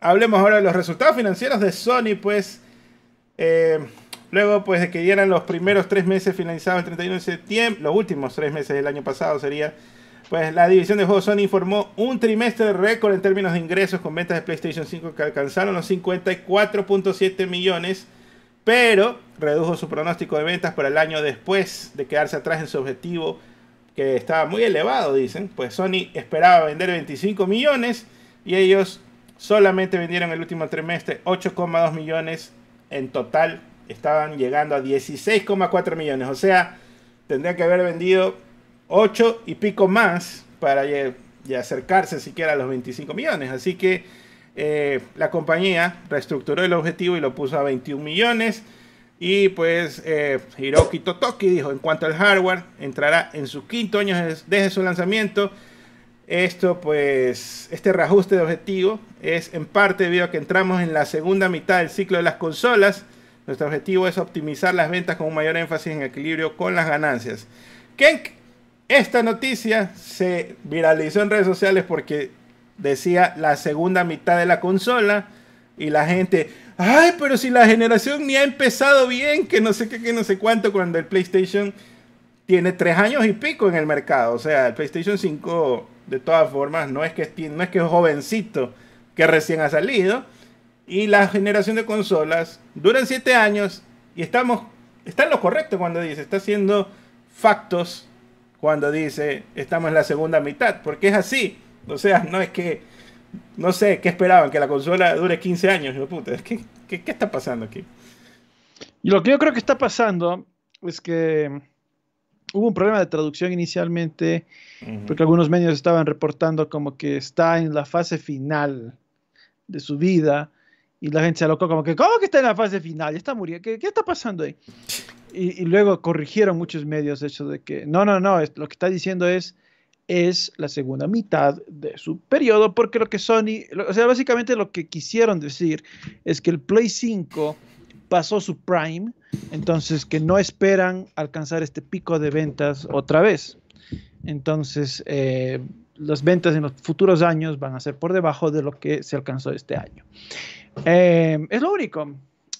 hablemos ahora de los resultados financieros de Sony, pues. Eh, luego, pues, de que dieran los primeros tres meses finalizados el 31 de septiembre, los últimos tres meses del año pasado sería. Pues la división de juegos Sony informó un trimestre récord en términos de ingresos con ventas de PlayStation 5 que alcanzaron los 54.7 millones, pero redujo su pronóstico de ventas para el año después de quedarse atrás en su objetivo que estaba muy elevado, dicen. Pues Sony esperaba vender 25 millones y ellos solamente vendieron el último trimestre 8,2 millones en total. Estaban llegando a 16,4 millones. O sea, tendría que haber vendido 8 y pico más para acercarse siquiera a los 25 millones. Así que eh, la compañía reestructuró el objetivo y lo puso a 21 millones. Y pues eh, Hiroki Totoki dijo, en cuanto al hardware, entrará en su quinto año desde su lanzamiento esto, pues, este reajuste de objetivo es en parte debido a que entramos en la segunda mitad del ciclo de las consolas. Nuestro objetivo es optimizar las ventas con un mayor énfasis en equilibrio con las ganancias. Kenk, esta noticia se viralizó en redes sociales porque decía la segunda mitad de la consola y la gente, ay, pero si la generación ni ha empezado bien, que no sé qué, que no sé cuánto, cuando el PlayStation tiene tres años y pico en el mercado. O sea, el PlayStation 5 de todas formas, no es que, no es, que jovencito que recién ha salido. Y la generación de consolas duran 7 años y estamos, está en lo correcto cuando dice, está haciendo factos cuando dice, estamos en la segunda mitad, porque es así. O sea, no es que, no sé, ¿qué esperaban? Que la consola dure 15 años, yo puta, ¿qué, está pasando aquí? Y lo que yo creo que está pasando es que hubo un problema de traducción inicialmente, porque algunos medios estaban reportando como que está en la fase final de su vida, y la gente se alocó como que, ¿cómo que está en la fase final? Ya está muriendo, ¿qué, qué está pasando ahí? Y, luego corrigieron muchos medios el hecho de que, no, no, no, es, lo que está diciendo es, es la segunda mitad de su periodo, porque lo que Sony, o sea, básicamente lo que quisieron decir es que el Play 5 pasó su prime, entonces que no esperan alcanzar este pico de ventas otra vez. Entonces, eh, las ventas en los futuros años van a ser por debajo de lo que se alcanzó este año. Eh, es lo único.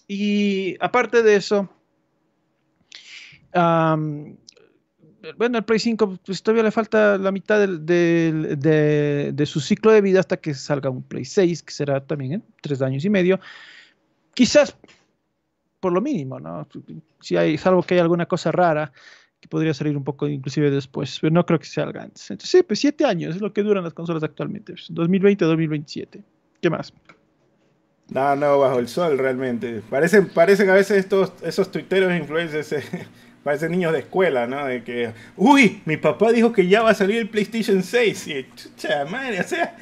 Y aparte de eso, bueno, el Play 5 pues, todavía le falta la mitad de, de, su ciclo de vida hasta que salga un Play 6, que será también en tres años y medio. Quizás por lo mínimo, ¿no? Si hay, salvo que hay alguna cosa rara que podría salir un poco inclusive después, pero no creo que salga antes. Entonces, sí, pues siete años es lo que duran las consolas actualmente, 2020-2027. ¿Qué más? No, no, bajo el sol realmente. Parecen, parecen a veces estos, esos tuiteros influencers, eh, parecen niños de escuela, ¿no? De que, uy, mi papá dijo que ya va a salir el PlayStation 6. Y, chucha madre, o sea,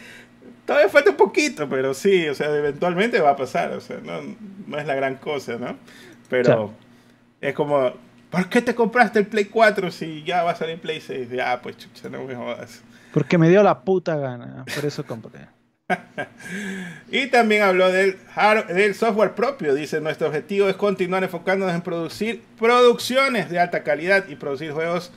todavía falta un poquito, pero sí, o sea, eventualmente va a pasar, o sea, no, no es la gran cosa, ¿no? Pero es como, ¿por qué te compraste el Play 4 si ya va a salir Play 6? Ya, ah, pues chucha, no me jodas. Porque me dio la puta gana, por eso compré. y también habló del, software propio. Dice, nuestro objetivo es continuar enfocándonos en producir producciones de alta calidad y producir juegos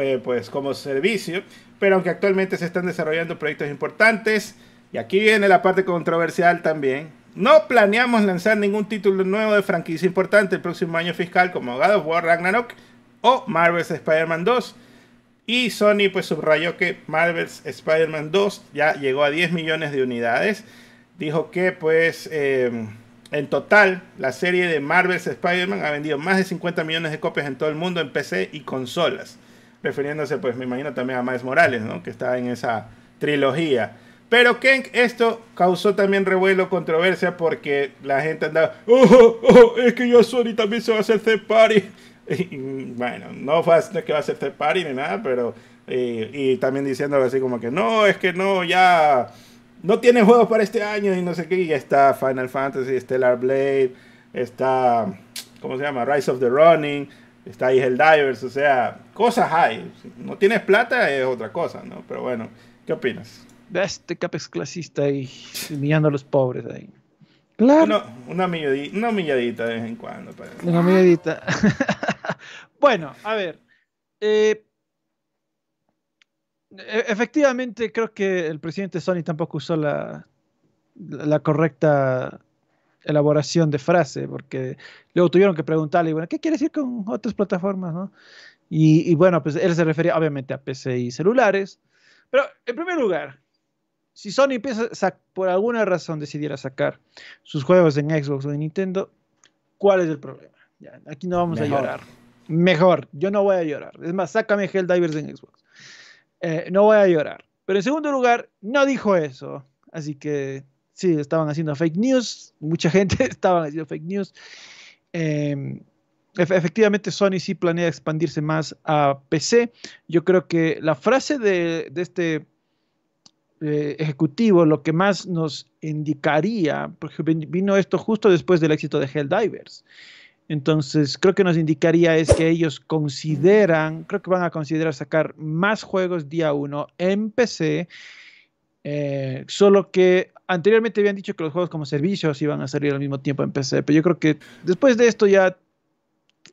eh, pues, como servicio. Pero aunque actualmente se están desarrollando proyectos importantes, y aquí viene la parte controversial también, no planeamos lanzar ningún título nuevo de franquicia importante el próximo año fiscal como God of War Ragnarok o Marvel's Spider-Man 2. Y Sony pues subrayó que Marvel's Spider-Man 2 ya llegó a 10 millones de unidades. Dijo que pues em, en total la serie de Marvel's Spider-Man ha vendido más de 50 millones de copias en todo el mundo en PC y consolas. Refiriéndose pues me imagino también a Miles Morales, ¿no? Que está en esa trilogía. Pero Ken, esto causó también revuelo, controversia, porque la gente andaba, oh, oh, oh es que yo Sony también se va a hacer third bueno, no fue no que va a ser third party ni nada, pero... Eh, y, también diciendo así como que, no, es que no, ya... No tiene juegos para este año y no sé qué. Y ya está Final Fantasy, Stellar Blade, está... ¿Cómo se llama? Rise of the Running, está ahí divers o sea, cosas hay. no tienes plata es otra cosa, ¿no? Pero bueno, ¿qué opinas? este Capex clasista ahí, humillando a los pobres ahí. Claro. Una, una, milladita, de vez en cuando. Pues. Una milladita. bueno, a ver. Eh, e, efectivamente, creo que el presidente Sony tampoco usó la, la, correcta elaboración de frase, porque luego tuvieron que preguntarle, bueno, ¿qué quiere decir con otras plataformas? Y, y, bueno, pues él se refería obviamente a PC y celulares. Pero en primer lugar, si Sony empieza por alguna razón decidiera sacar sus juegos en Xbox o en Nintendo, ¿cuál es el problema? aquí no vamos a llorar. Mejor, yo no voy a llorar. Es más, sácame Helldivers en Xbox. Eh, no voy a llorar. Pero en segundo lugar, no dijo eso. Así que sí, estaban haciendo fake news. Mucha gente estaba haciendo fake news. Em, efectivamente Sony sí planea expandirse más a PC. Yo creo que la frase de, este eh, ejecutivo, lo que más nos indicaría, porque vino esto justo después del éxito de Helldivers. Entonces, creo que nos indicaría es que ellos consideran, creo que van a considerar sacar más juegos día uno en PC, eh, solo que anteriormente habían dicho que los juegos como servicios iban a salir al mismo tiempo en PC, pero yo creo que después de esto ya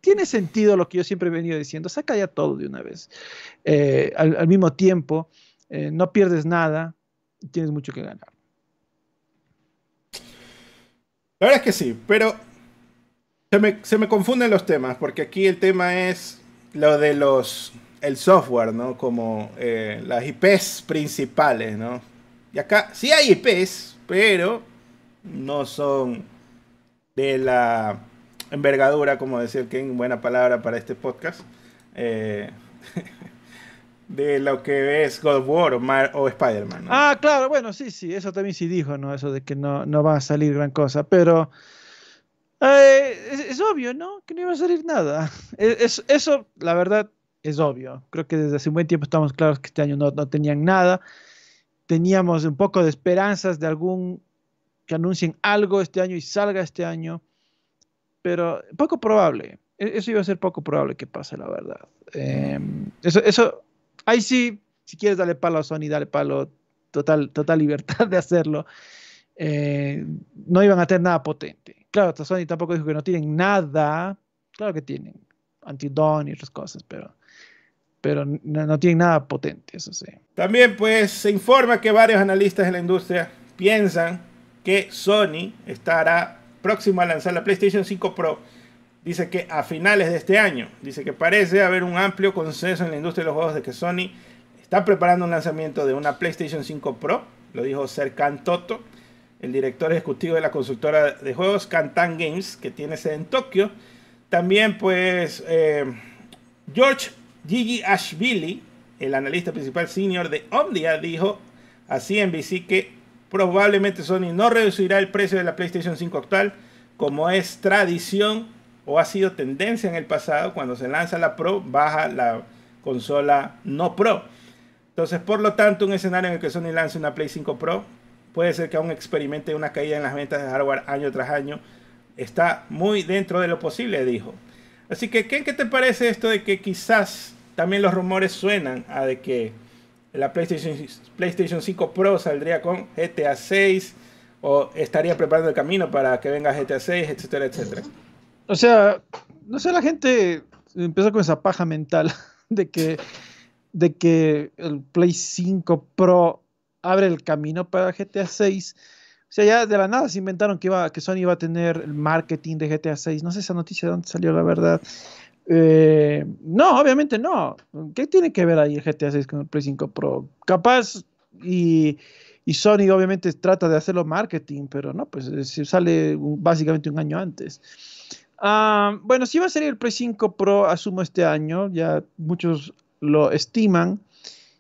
tiene sentido lo que yo siempre he venido diciendo, saca ya todo de una vez, eh, al, mismo tiempo, no pierdes nada, tienes mucho que ganar. La verdad es que sí, pero se me, confunden los temas, porque aquí el tema es lo de los el software, ¿no? Como eh, las IPs principales, ¿no? Y acá sí hay IPs, pero no son de la envergadura, como decía que en buena palabra para este podcast. Eh, de lo que es God War o, Spider-Man. Ah, claro, bueno, sí, sí, eso también sí dijo, ¿no? Eso de que no, no va a salir gran cosa, pero eh, es, obvio, ¿no? Que no iba a salir nada. E-, es, eso, la verdad, es obvio. Creo que desde hace un buen tiempo estamos claros que este año no, no tenían nada. Teníamos un poco de esperanzas de algún que anuncien algo este año y salga este año, pero poco probable. E-, eso iba a ser poco probable que pase, la verdad. Em, eso, eso ahí sí, si quieres darle palo a Sony, dale palo, total, total libertad de hacerlo. Eh, no iban a tener nada potente. Claro, hasta Sony tampoco dijo que no tienen nada. Claro que tienen anti-don y otras cosas, pero, pero no, tienen nada potente, eso sí. También pues se informa que varios analistas de la industria piensan que Sony estará próximo a lanzar la PlayStation 5 Pro dice que a finales de este año. Dice que parece haber un amplio consenso en la industria de los juegos de que Sony está preparando un lanzamiento de una PlayStation 5 Pro, lo dijo Serkan Toto, el director ejecutivo de la consultora de juegos Kantan Games, que tiene sede en Tokio. También pues eh, George Gigi Ashvili, el analista principal senior de Omnia dijo así en CNBC que probablemente Sony no reducirá el precio de la PlayStation 5 actual, como es tradición o ha sido tendencia en el pasado, cuando se lanza la Pro, baja la consola no Pro. Entonces, por lo tanto, un escenario en el que Sony lance una Play 5 Pro puede ser que aún experimente una caída en las ventas de hardware año tras año. Está muy dentro de lo posible, dijo. Así que, ¿qué te parece esto de que quizás también los rumores suenan a de que la PlayStation, PlayStation 5 Pro saldría con GTA 6 o estaría preparando el camino para que venga GTA 6, etcétera, etcétera? O sea, no sé, la gente empieza con esa paja mental de que, de que el Play 5 Pro abre el camino para GTA 6. O sea, ya de la nada se inventaron que, iba, que Sony iba a tener el marketing de GTA 6. No sé esa noticia de dónde salió, la verdad. Eh, no, obviamente no. ¿Qué tiene que ver ahí el GTA 6 con el Play 5 Pro? Capaz y, y Sony obviamente trata de hacerlo marketing, pero no, pues eh, sale básicamente un año antes. Ah, bueno, si va a salir el Play 5 Pro, asumo, este año. Ya muchos lo estiman.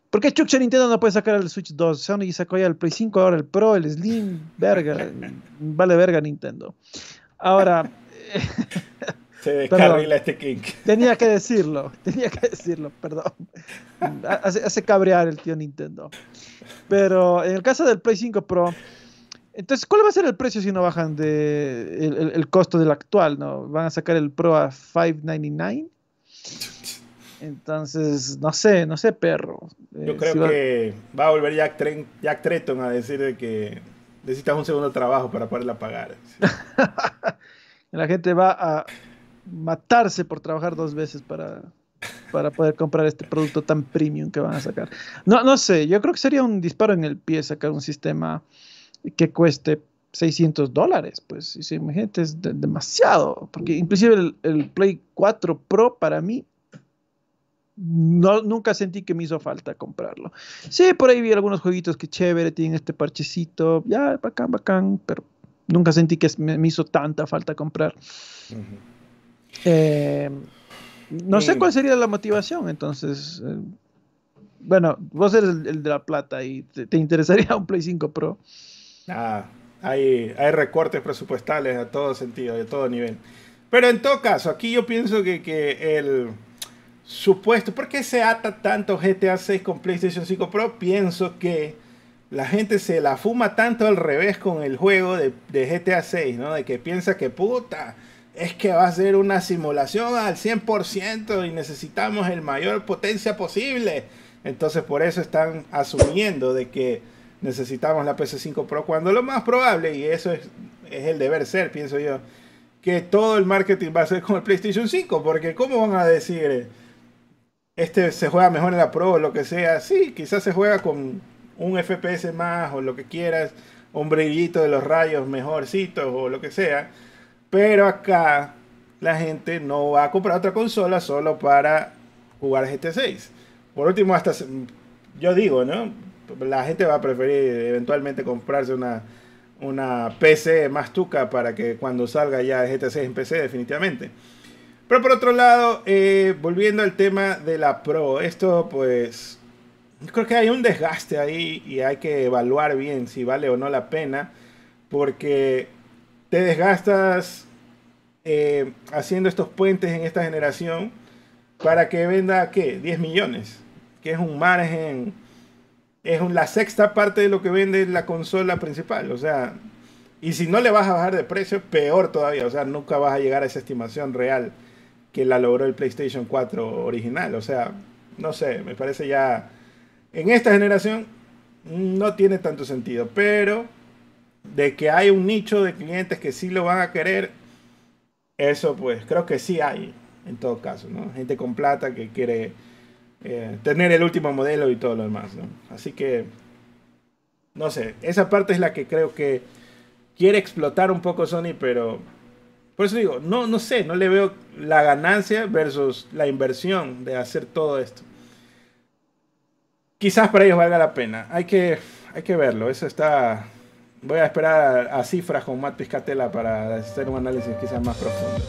¿Por qué Chuck Nintendo no puede sacar el Switch 2? Sony sacó ya el Play 5, ahora el Pro, el Slim, verga. Vale verga Nintendo. Ahora... Se eh, este kick. Tenía que decirlo, tenía que decirlo, perdón. Hace, hace, cabrear el tío Nintendo. Pero en el caso del Play 5 Pro, entonces, ¿cuál va a ser el precio si no bajan de el, costo del actual? ¿no? ¿Van a sacar el Pro a 599? Entonces, no sé, no sé, perro. Eh, yo creo que va a volver Jack, Tren, Tretton a decir que necesitas un segundo trabajo para poderla pagar. La gente va a matarse por trabajar dos veces para, para poder comprar este producto tan premium que van a sacar. No, no sé, yo creo que sería un disparo en el pie sacar un sistema que cueste 600 dólares. Pues si imagínate, es demasiado. Porque inclusive el, Play 4 Pro para mí, no, nunca sentí que me hizo falta comprarlo. Sí, por ahí vi algunos jueguitos que chévere, tienen este parchecito, ya, bacán, bacán, pero nunca sentí que me, hizo tanta falta comprar. Eh, no sé eh. cuál sería la motivación, entonces. Eh, bueno, vos eres el, de la plata y te interesaría un Play 5 Pro. Ah, hay, recortes presupuestales a todo sentido, de todo nivel. Pero en todo caso, aquí yo pienso que, que el supuesto, ¿por qué se ata tanto GTA 6 con PlayStation 5 Pro? Pienso que la gente se la fuma tanto al revés con el juego de, de GTA 6, ¿no? De que piensa que puta, es que va a ser una simulación al 100% y necesitamos el mayor potencia posible. Entonces por eso están asumiendo de que necesitamos la PS5 Pro, cuando lo más probable, y eso es, es el deber ser, pienso yo, que todo el marketing va a ser con el PlayStation 5, porque ¿cómo van a decir, este se juega mejor en la Pro o lo que sea? Sí, quizás se juega con un FPS más o lo que quieras, un brillito de los rayos mejorcito o lo que sea, pero acá la gente no va a comprar otra consola solo para jugar GT6. Por último, hasta yo digo, ¿no? la gente va a preferir eventualmente comprarse una, una PC más tuca para que cuando salga ya el GTA 6 en PC definitivamente. Pero por otro lado, eh, volviendo al tema de la Pro, esto pues creo que hay un desgaste ahí y hay que evaluar bien si vale o no la pena, porque te desgastas eh, haciendo estos puentes en esta generación para que venda, ¿qué? 10 millones, que es un margen es la sexta parte de lo que vende la consola principal. O sea, y si no le vas a bajar de precio, peor todavía. O sea, nunca vas a llegar a esa estimación real que la logró el PlayStation 4 original. O sea, no sé, me parece ya... En esta generación no tiene tanto sentido, pero de que hay un nicho de clientes que sí lo van a querer, eso pues creo que sí hay, en todo caso, ¿no? Gente con plata que quiere eh, tener el último modelo y todo lo demás. Así que, no sé, esa parte es la que creo que quiere explotar un poco Sony, pero por eso digo, no, no sé, no le veo la ganancia versus la inversión de hacer todo esto. Quizás para ellos valga la pena. Hay que, hay que verlo. Eso está. Voy a esperar a, a cifras con Matt Piscatela para hacer un análisis quizás más profundo.